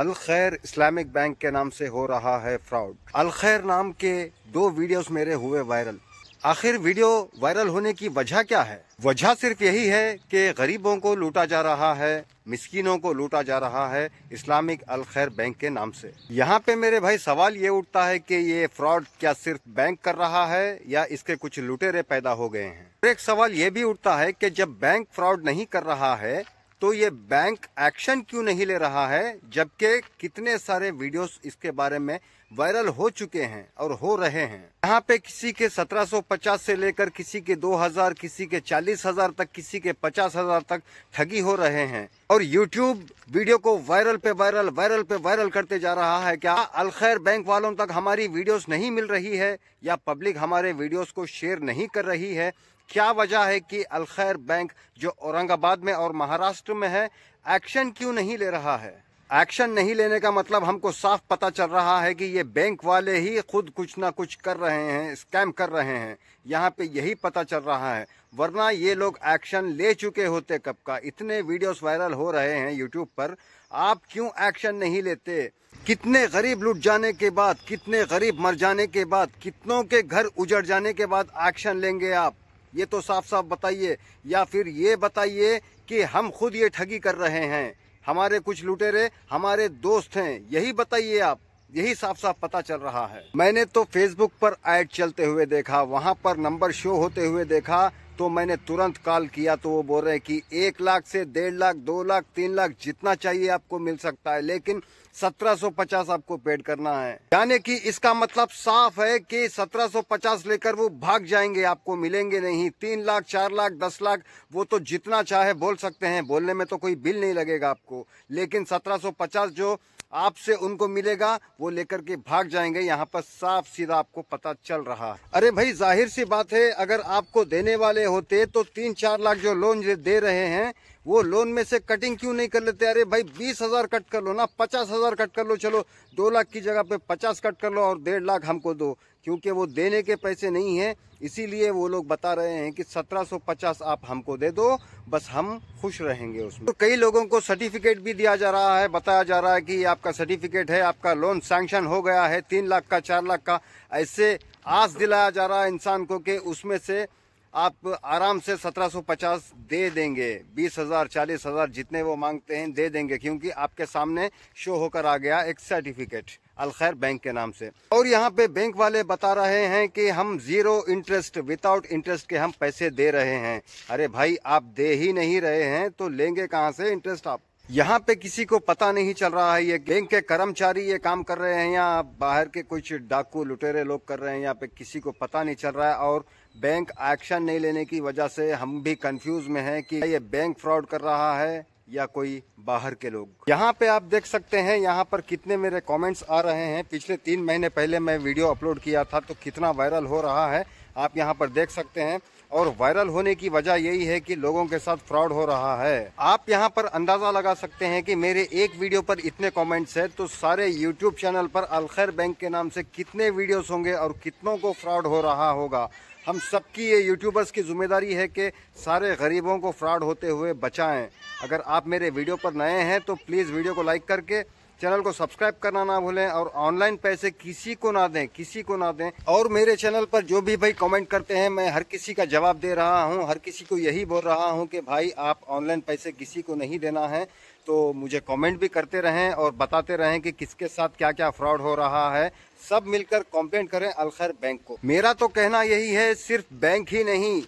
अल खैर Islamic bank के नाम से हो रहा है फ्रॉड अल खैर नाम के दो वीडियोस मेरे हुए वायरल आखिर वीडियो वायरल होने की वजह क्या है वजह सिर्फ यही है कि गरीबों को लूटा जा रहा है मिस्किनों को लूटा जा रहा है इस्लामिक अल खैर बैंक के नाम से यहाँ पे मेरे भाई सवाल ये उठता है कि ये फ्रॉड क्या सिर्फ बैंक कर रहा है या इसके कुछ लुटेरे पैदा हो गए हैं एक सवाल ये भी उठता है कि जब बैंक फ्रॉड नहीं कर रहा है तो ये बैंक एक्शन क्यों नहीं ले रहा है जबकि कितने सारे वीडियोस इसके बारे में वायरल हो चुके हैं और हो रहे हैं यहाँ पे किसी के 1750 से लेकर किसी के 2000 किसी के 40000 तक किसी के 50000 तक ठगी हो रहे हैं और YouTube वीडियो को वायरल पे वायरल वायरल पे वायरल करते जा रहा है क्या अलखैर बैंक वालों तक हमारी वीडियोस नहीं मिल रही है या पब्लिक हमारे वीडियोस को शेयर नहीं कर रही है क्या वजह है कि अलखैर बैंक जो औरंगाबाद में और महाराष्ट्र में है एक्शन क्यों नहीं ले रहा है एक्शन नहीं लेने का मतलब हमको साफ पता चल रहा है कि ये बैंक वाले ही खुद कुछ ना कुछ कर रहे हैं स्कैम कर रहे हैं यहाँ पे यही पता चल रहा है वरना ये लोग एक्शन ले चुके होते कब का इतने वीडियोस वायरल हो रहे हैं यूट्यूब पर आप क्यों एक्शन नहीं लेते कितने गरीब लुट जाने के बाद कितने गरीब मर जाने के बाद कितनों के घर उजड़ जाने के बाद एक्शन लेंगे आप ये तो साफ साफ बताइए या फिर ये बताइए कि हम खुद ये ठगी कर रहे हैं हमारे कुछ लुटेरे हमारे दोस्त हैं यही बताइए आप यही साफ साफ पता चल रहा है मैंने तो फेसबुक पर ऐड चलते हुए देखा वहाँ पर नंबर शो होते हुए देखा तो मैंने तुरंत कॉल किया तो वो बोल रहे हैं कि एक लाख से डेढ़ लाख दो लाख तीन लाख जितना चाहिए आपको मिल सकता है लेकिन सत्रह सौ पचास आपको पेड करना है यानी कि इसका मतलब साफ है कि सत्रह सौ पचास लेकर वो भाग जाएंगे आपको मिलेंगे नहीं तीन लाख चार लाख दस लाख वो तो जितना चाहे बोल सकते हैं बोलने में तो कोई बिल नहीं लगेगा आपको लेकिन सत्रह पचास जो आपसे उनको मिलेगा वो लेकर के भाग जाएंगे यहाँ पर साफ सीधा आपको पता चल रहा है अरे भाई जाहिर सी बात है अगर आपको देने वाले होते तो तीन चार लाख जो लोन दे रहे हैं वो लोन में से कटिंग क्यों नहीं कर लेते अरे भाई बीस हजार कट कर लो ना पचास हजार कट कर लो चलो दो लाख की जगह पे पचास कट कर लो और डेढ़ लाख हमको दो क्योंकि वो देने के पैसे नहीं हैं इसीलिए वो लोग बता रहे हैं कि 1750 आप हमको दे दो बस हम खुश रहेंगे उसमें तो कई लोगों को सर्टिफिकेट भी दिया जा रहा है बताया जा रहा है कि आपका सर्टिफिकेट है आपका लोन सैंक्शन हो गया है तीन लाख का चार लाख का ऐसे आस दिलाया जा रहा है इंसान को कि उसमें से आप आराम से 1750 दे देंगे बीस हजार चालीस हजार जितने वो मांगते हैं दे देंगे क्योंकि आपके सामने शो होकर आ गया एक सर्टिफिकेट अलखैर बैंक के नाम से और यहाँ पे बैंक वाले बता रहे हैं कि हम जीरो इंटरेस्ट विदाउट इंटरेस्ट के हम पैसे दे रहे हैं अरे भाई आप दे ही नहीं रहे हैं तो लेंगे कहाँ से इंटरेस्ट आप यहाँ पे किसी को पता नहीं चल रहा है ये बैंक के कर्मचारी ये काम कर रहे हैं या बाहर के कुछ डाकू लुटेरे लोग कर रहे हैं यहाँ पे किसी को पता नहीं चल रहा है और बैंक एक्शन नहीं लेने की वजह से हम भी कंफ्यूज में हैं कि ये बैंक फ्रॉड कर रहा है या कोई बाहर के लोग यहाँ पे आप देख सकते हैं यहाँ पर कितने मेरे कमेंट्स आ रहे हैं पिछले तीन महीने पहले मैं वीडियो अपलोड किया था तो कितना वायरल हो रहा है आप यहाँ पर देख सकते हैं और वायरल होने की वजह यही है कि लोगों के साथ फ्रॉड हो रहा है आप यहाँ पर अंदाजा लगा सकते हैं कि मेरे एक वीडियो पर इतने कमेंट्स हैं तो सारे यूट्यूब चैनल पर अलखैर बैंक के नाम से कितने वीडियोस होंगे और कितनों को फ्रॉड हो रहा होगा हम सबकी ये यूट्यूबर्स की जिम्मेदारी है कि सारे गरीबों को फ्रॉड होते हुए बचाएं अगर आप मेरे वीडियो पर नए हैं तो प्लीज़ वीडियो को लाइक करके चैनल को सब्सक्राइब करना ना भूलें और ऑनलाइन पैसे किसी को ना दें किसी को ना दें और मेरे चैनल पर जो भी भाई कमेंट करते हैं मैं हर किसी का जवाब दे रहा हूं हर किसी को यही बोल रहा हूं कि भाई आप ऑनलाइन पैसे किसी को नहीं देना है तो मुझे कमेंट भी करते रहें और बताते रहें कि किसके साथ क्या क्या फ्रॉड हो रहा है सब मिलकर कंप्लेंट करें अलखैर बैंक को मेरा तो कहना यही है सिर्फ बैंक ही नहीं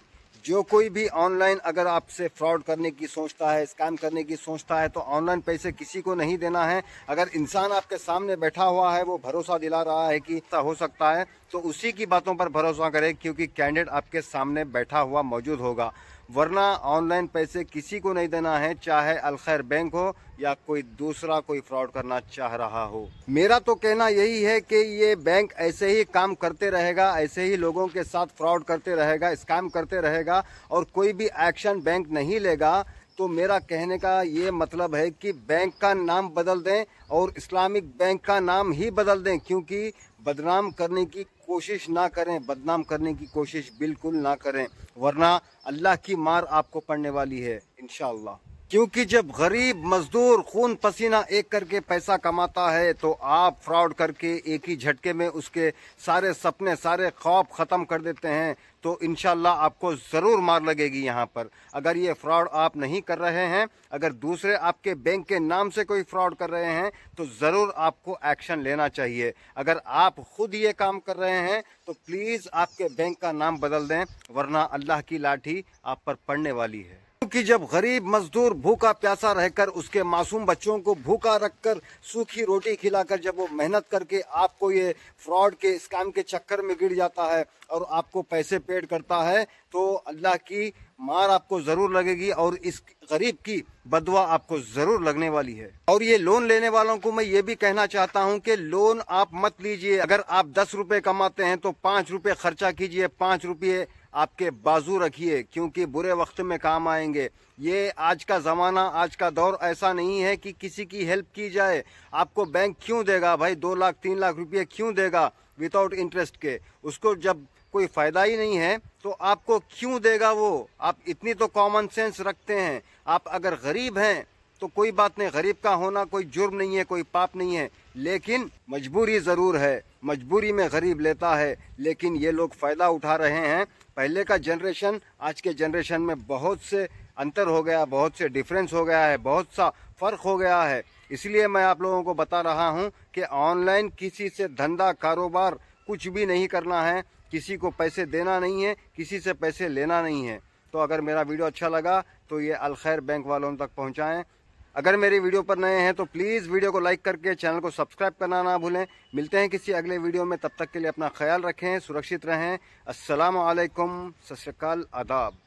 जो कोई भी ऑनलाइन अगर आपसे फ्रॉड करने की सोचता है स्कैम करने की सोचता है तो ऑनलाइन पैसे किसी को नहीं देना है अगर इंसान आपके सामने बैठा हुआ है वो भरोसा दिला रहा है कि हो सकता है तो उसी की बातों पर भरोसा करें क्योंकि कैंडिडेट आपके सामने बैठा हुआ मौजूद होगा वरना ऑनलाइन पैसे किसी को नहीं देना है चाहे अलखैर बैंक हो या कोई दूसरा कोई फ्रॉड करना चाह रहा हो मेरा तो कहना यही है कि ये बैंक ऐसे ही काम करते रहेगा ऐसे ही लोगों के साथ फ्रॉड करते रहेगा स्कैम करते रहेगा और कोई भी एक्शन बैंक नहीं लेगा तो मेरा कहने का ये मतलब है कि बैंक का नाम बदल दें और इस्लामिक बैंक का नाम ही बदल दें क्योंकि बदनाम करने की कोशिश ना करें बदनाम करने की कोशिश बिल्कुल ना करें वरना अल्लाह की मार आपको पड़ने वाली है इनशाला क्योंकि जब गरीब मजदूर खून पसीना एक करके पैसा कमाता है तो आप फ्रॉड करके एक ही झटके में उसके सारे सपने सारे ख्वाब ख़त्म कर देते हैं तो इन आपको ज़रूर मार लगेगी यहाँ पर अगर ये फ्रॉड आप नहीं कर रहे हैं अगर दूसरे आपके बैंक के नाम से कोई फ्रॉड कर रहे हैं तो ज़रूर आपको एक्शन लेना चाहिए अगर आप खुद ये काम कर रहे हैं तो प्लीज़ आपके बैंक का नाम बदल दें वरना अल्लाह की लाठी आप पर पड़ने वाली है क्योंकि जब गरीब मजदूर भूखा प्यासा रहकर उसके मासूम बच्चों को भूखा रखकर सूखी रोटी खिलाकर जब वो मेहनत करके आपको ये फ्रॉड के स्कैम के चक्कर में गिर जाता है और आपको पैसे पेड करता है तो अल्लाह की मार आपको ज़रूर लगेगी और इस गरीब की बदवा आपको ज़रूर लगने वाली है और ये लोन लेने वालों को मैं ये भी कहना चाहता हूँ कि लोन आप मत लीजिए अगर आप दस रुपए कमाते हैं तो पांच रुपए खर्चा कीजिए पांच रुपये आपके बाजू रखिए क्योंकि बुरे वक्त में काम आएंगे ये आज का ज़माना आज का दौर ऐसा नहीं है कि किसी की हेल्प की जाए आपको बैंक क्यों देगा भाई दो लाख तीन लाख रुपये क्यों देगा विदाउट इंटरेस्ट के उसको जब कोई फ़ायदा ही नहीं है तो आपको क्यों देगा वो आप इतनी तो कॉमन सेंस रखते हैं आप अगर गरीब हैं तो कोई बात नहीं गरीब का होना कोई जुर्म नहीं है कोई पाप नहीं है लेकिन मजबूरी ज़रूर है मजबूरी में गरीब लेता है लेकिन ये लोग फ़ायदा उठा रहे हैं पहले का जनरेशन आज के जनरेशन में बहुत से अंतर हो गया बहुत से डिफरेंस हो गया है बहुत सा फ़र्क हो गया है इसलिए मैं आप लोगों को बता रहा हूँ कि ऑनलाइन किसी से धंधा कारोबार कुछ भी नहीं करना है किसी को पैसे देना नहीं है किसी से पैसे लेना नहीं है तो अगर मेरा वीडियो अच्छा लगा तो ये अलखैर बैंक वालों तक पहुँचाएँ अगर मेरी वीडियो पर नए हैं तो प्लीज़ वीडियो को लाइक करके चैनल को सब्सक्राइब करना ना भूलें मिलते हैं किसी अगले वीडियो में तब तक के लिए अपना ख्याल रखें सुरक्षित रहें असलकम सत आदाब